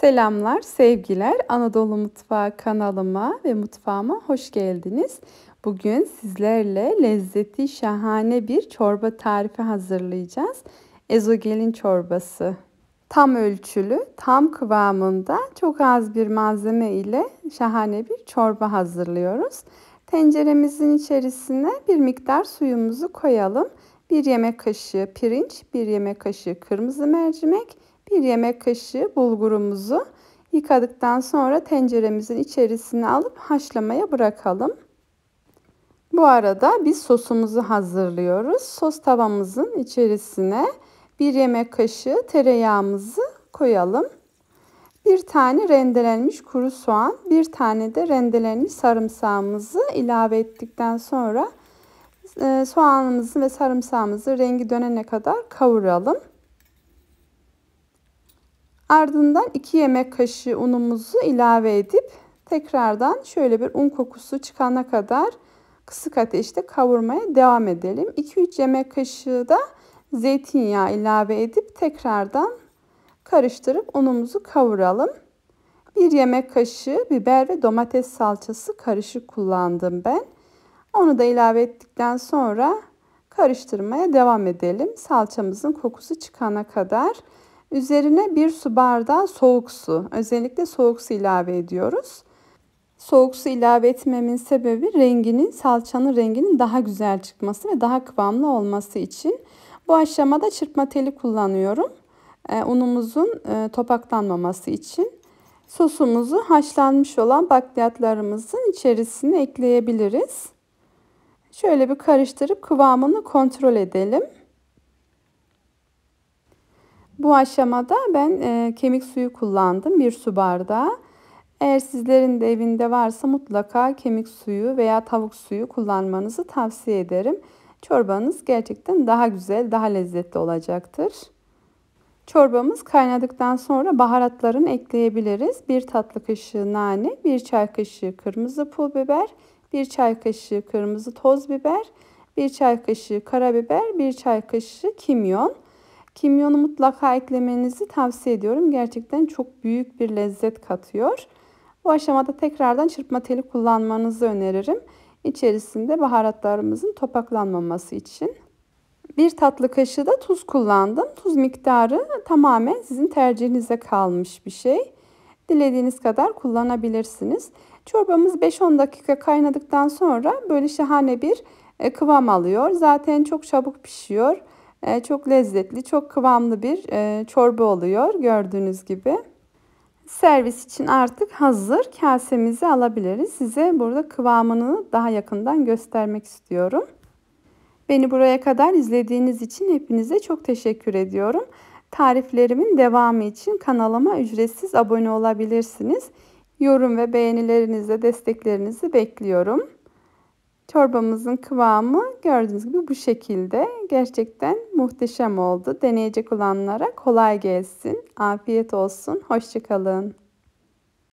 Selamlar, sevgiler. Anadolu Mutfağı kanalıma ve mutfağıma hoş geldiniz. Bugün sizlerle lezzeti şahane bir çorba tarifi hazırlayacağız. Ezogelin çorbası. Tam ölçülü, tam kıvamında çok az bir malzeme ile şahane bir çorba hazırlıyoruz. Tenceremizin içerisine bir miktar suyumuzu koyalım. Bir yemek kaşığı pirinç, bir yemek kaşığı kırmızı mercimek, 1 yemek kaşığı bulgurumuzu yıkadıktan sonra tenceremizin içerisine alıp haşlamaya bırakalım. Bu arada biz sosumuzu hazırlıyoruz. Sos tavamızın içerisine 1 yemek kaşığı tereyağımızı koyalım. 1 tane rendelenmiş kuru soğan, 1 tane de rendelenmiş sarımsağımızı ilave ettikten sonra e, soğanımızı ve sarımsağımızı rengi dönene kadar kavuralım. Ardından 2 yemek kaşığı unumuzu ilave edip tekrardan şöyle bir un kokusu çıkana kadar kısık ateşte kavurmaya devam edelim. 2-3 yemek kaşığı da zeytinyağı ilave edip tekrardan karıştırıp unumuzu kavuralım. 1 yemek kaşığı biber ve domates salçası karışık kullandım ben. Onu da ilave ettikten sonra karıştırmaya devam edelim. Salçamızın kokusu çıkana kadar. Üzerine bir su bardağı soğuk su. Özellikle soğuk su ilave ediyoruz. Soğuk su ilave etmemin sebebi renginin, salçanın renginin daha güzel çıkması ve daha kıvamlı olması için. Bu aşamada çırpma teli kullanıyorum. E, unumuzun e, topaklanmaması için. Sosumuzu haşlanmış olan bakliyatlarımızın içerisine ekleyebiliriz. Şöyle bir karıştırıp kıvamını kontrol edelim. Bu aşamada ben e, kemik suyu kullandım. Bir su bardağı. Eğer sizlerin de evinde varsa mutlaka kemik suyu veya tavuk suyu kullanmanızı tavsiye ederim. Çorbanız gerçekten daha güzel, daha lezzetli olacaktır. Çorbamız kaynadıktan sonra baharatlarını ekleyebiliriz. Bir tatlı kaşığı nane, bir çay kaşığı kırmızı pul biber, bir çay kaşığı kırmızı toz biber, bir çay kaşığı karabiber, bir çay kaşığı kimyon. Kimyonu mutlaka eklemenizi tavsiye ediyorum. Gerçekten çok büyük bir lezzet katıyor. Bu aşamada tekrardan çırpma teli kullanmanızı öneririm. İçerisinde baharatlarımızın topaklanmaması için. Bir tatlı kaşığı da tuz kullandım. Tuz miktarı tamamen sizin tercihinize kalmış bir şey. Dilediğiniz kadar kullanabilirsiniz. Çorbamız 5-10 dakika kaynadıktan sonra böyle şahane bir e, kıvam alıyor. Zaten çok çabuk pişiyor. E, çok lezzetli, çok kıvamlı bir e, çorba oluyor gördüğünüz gibi. Servis için artık hazır kasemizi alabiliriz. Size burada kıvamını daha yakından göstermek istiyorum. Beni buraya kadar izlediğiniz için hepinize çok teşekkür ediyorum. Tariflerimin devamı için kanalıma ücretsiz abone olabilirsiniz. Yorum ve beğenilerinizle desteklerinizi bekliyorum. Çorbamızın kıvamı gördüğünüz gibi bu şekilde. Gerçekten muhteşem oldu. Deneyecek olanlara kolay gelsin. Afiyet olsun. Hoşçakalın.